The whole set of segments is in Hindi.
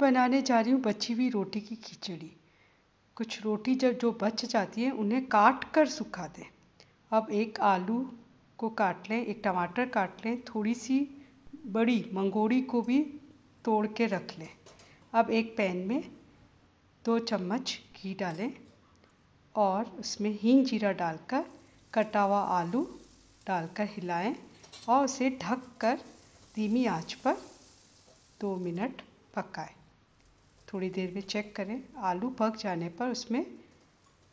बनाने जा रही हूँ बची हुई रोटी की खिचड़ी कुछ रोटी जब जो बच जाती है उन्हें काट कर सुखा दें अब एक आलू को काट लें एक टमाटर काट लें थोड़ी सी बड़ी मंगोड़ी को भी तोड़ के रख लें अब एक पैन में दो चम्मच घी डालें और उसमें हींग जीरा डालकर कटा हुआ आलू डालकर हिलाएं और उसे ढक कर धीमी आंच पर दो मिनट पकाएं थोड़ी देर में चेक करें आलू पक जाने पर उसमें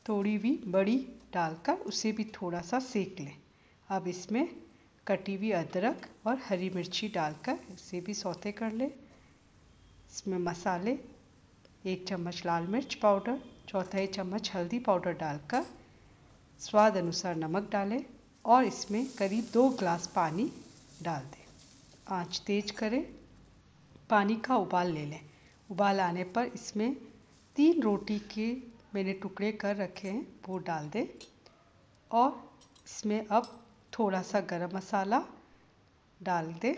थोड़ी भी बड़ी डालकर उसे भी थोड़ा सा सेक लें अब इसमें कटी हुई अदरक और हरी मिर्ची डालकर इसे भी सौते कर लें इसमें मसाले एक चम्मच लाल मिर्च पाउडर चौथाई चम्मच हल्दी पाउडर डालकर स्वाद अनुसार नमक डालें और इसमें करीब दो ग्लास पानी डाल दें आंच तेज करें पानी का उबाल ले लें उबाल आने पर इसमें तीन रोटी के मैंने टुकड़े कर रखे हैं वो डाल दें और इसमें अब थोड़ा सा गरम मसाला डाल दें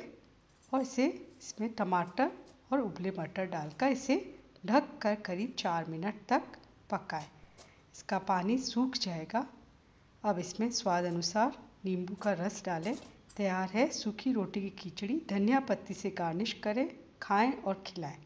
और इसे इसमें टमाटर और उबले मटर डालकर इसे ढक कर करीब चार मिनट तक पकाएं इसका पानी सूख जाएगा अब इसमें स्वाद अनुसार नींबू का रस डालें तैयार है सूखी रोटी की खिचड़ी धनिया पत्ती से गार्निश करें खाएं और खिलाएं